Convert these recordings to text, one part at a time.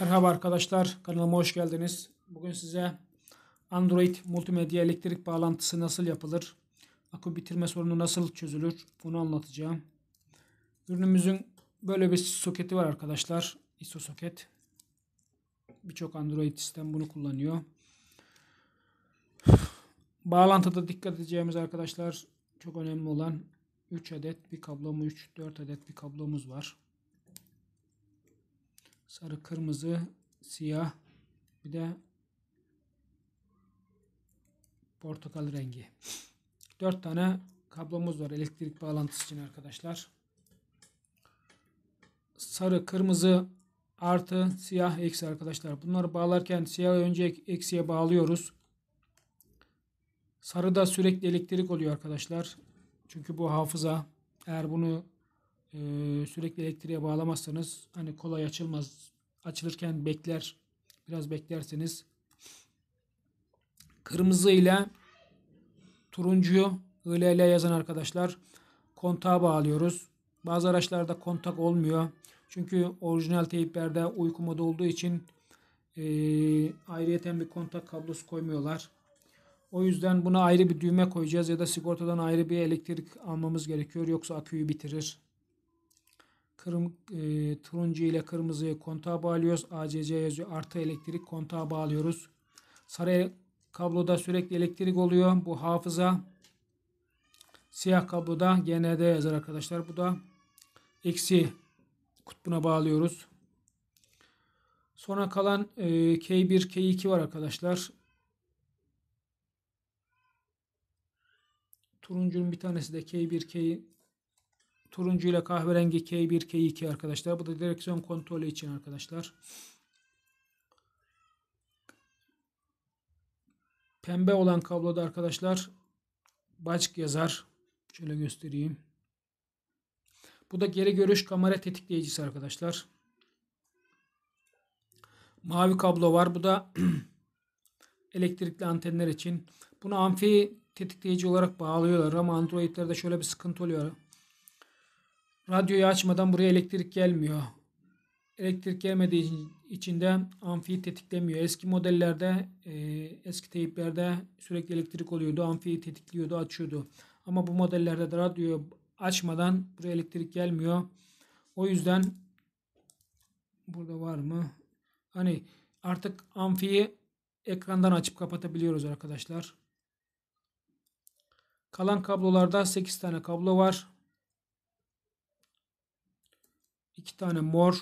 Merhaba arkadaşlar kanalıma hoş geldiniz. Bugün size Android multimedya elektrik bağlantısı nasıl yapılır? Akü bitirme sorunu nasıl çözülür? Bunu anlatacağım. Ürünümüzün böyle bir soketi var arkadaşlar. ISO soket. Birçok Android sistem bunu kullanıyor. Bağlantıda dikkat edeceğimiz arkadaşlar çok önemli olan 3 adet bir kablomuz 3-4 adet bir kablomuz var sarı, kırmızı, siyah bir de portakal rengi. 4 tane kablomuz var elektrik bağlantısı için arkadaşlar. Sarı, kırmızı, artı, siyah, eksi arkadaşlar. Bunları bağlarken siyah önce eksiye bağlıyoruz. sarı da sürekli elektrik oluyor arkadaşlar. Çünkü bu hafıza. Eğer bunu e, sürekli elektriğe bağlamazsanız hani kolay açılmaz. Açılırken bekler. Biraz beklerseniz kırmızı ile turuncuyu ILL yazan arkadaşlar kontağa bağlıyoruz. Bazı araçlarda kontak olmuyor. Çünkü orijinal teyiplerde uyku modu olduğu için e, ayrıyeten bir kontak kablosu koymuyorlar. O yüzden buna ayrı bir düğme koyacağız ya da sigortadan ayrı bir elektrik almamız gerekiyor. Yoksa aküyü bitirir. Kırm, e, turuncu ile kırmızıyı kontağa bağlıyoruz. ACC yazıyor. Artı elektrik kontağa bağlıyoruz. Sarı kabloda sürekli elektrik oluyor. Bu hafıza. Siyah kabloda GND yazar arkadaşlar. Bu da eksi kutbuna bağlıyoruz. Sonra kalan e, K1, K2 var arkadaşlar. Turuncunun bir tanesi de K1, K 2 Turuncu ile kahverengi K1, K2 arkadaşlar. Bu da direksiyon kontrolü için arkadaşlar. Pembe olan kabloda arkadaşlar Bacık yazar. Şöyle göstereyim. Bu da geri görüş kamera tetikleyicisi arkadaşlar. Mavi kablo var. Bu da elektrikli antenler için. Bunu amfi tetikleyici olarak bağlıyorlar ama Android'lerde şöyle bir sıkıntı oluyor. Radyoyu açmadan buraya elektrik gelmiyor. Elektrik gelmediği için de amfiyi tetiklemiyor. Eski modellerde, e, eski teyplerde sürekli elektrik oluyordu. Amfiyi tetikliyordu, açıyordu. Ama bu modellerde de radyoyu açmadan buraya elektrik gelmiyor. O yüzden burada var mı? Hani artık amfiyi ekrandan açıp kapatabiliyoruz arkadaşlar. Kalan kablolarda 8 tane kablo var. 2 tane mor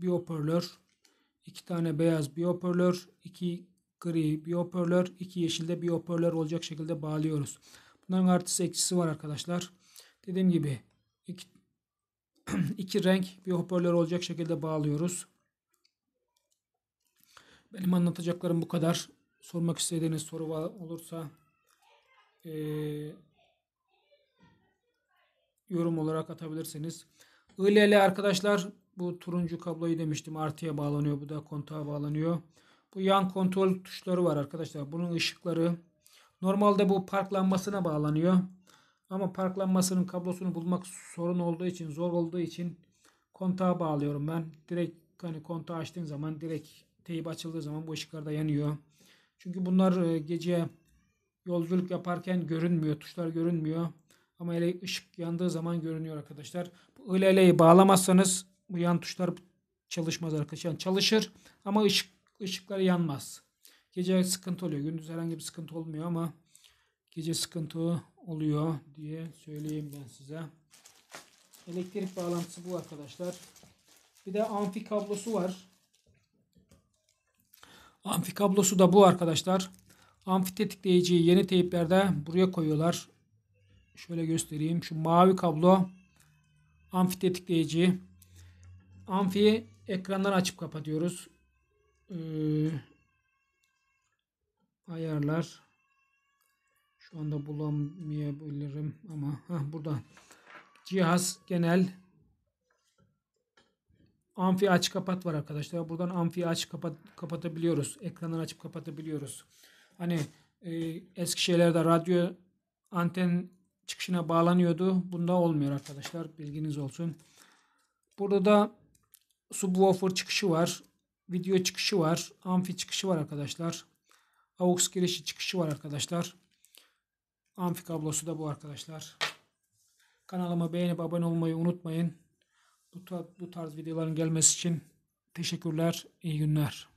bir hoparlör, 2 tane beyaz bir hoparlör, 2 gri bir hoparlör, 2 yeşilde bir hoparlör olacak şekilde bağlıyoruz. Bunların artısı eksisi var arkadaşlar. Dediğim gibi iki, iki renk bir hoparlör olacak şekilde bağlıyoruz. Benim anlatacaklarım bu kadar. Sormak istediğiniz soru var, olursa e, yorum olarak atabilirsiniz. ILL arkadaşlar bu turuncu kabloyu demiştim artıya bağlanıyor. Bu da kontağa bağlanıyor. Bu yan kontrol tuşları var arkadaşlar. Bunun ışıkları. Normalde bu parklanmasına bağlanıyor. Ama parklanmasının kablosunu bulmak sorun olduğu için zor olduğu için kontağa bağlıyorum ben. Direkt hani kontağı açtığın zaman direkt teyip açıldığı zaman bu ışıklar da yanıyor. Çünkü bunlar e, gece yolculuk yaparken görünmüyor. Tuşlar görünmüyor. Ama hele ışık yandığı zaman görünüyor arkadaşlar. Bu ıleleyi bağlamazsanız bu yan tuşlar çalışmaz arkadaşlar. Yani çalışır ama ışık, ışıkları yanmaz. Gece sıkıntı oluyor. Gündüz herhangi bir sıkıntı olmuyor ama gece sıkıntı oluyor diye söyleyeyim ben size. Elektrik bağlantısı bu arkadaşlar. Bir de amfi kablosu var. Amfi kablosu da bu arkadaşlar. Amfi tetikleyiciyi yeni teyplerde buraya koyuyorlar. Şöyle göstereyim. Şu mavi kablo Amfi tetikleyici. Amfiyi ekrandan açıp kapatıyoruz. Ee, ayarlar. Şu anda bulamayabilirim ama heh, burada. Cihaz genel amfi aç kapat var arkadaşlar. Buradan amfi aç kapat kapatabiliyoruz. Ekrandan açıp kapatabiliyoruz. Hani e, eski şeylerde radyo anten çıkışına bağlanıyordu. Bunda olmuyor arkadaşlar. Bilginiz olsun. Burada da subwoofer çıkışı var. Video çıkışı var. Amfi çıkışı var arkadaşlar. AUX girişi çıkışı var arkadaşlar. Amfi kablosu da bu arkadaşlar. Kanalıma beğenip abone olmayı unutmayın. Bu, tarz videoların gelmesi için teşekkürler. İyi günler.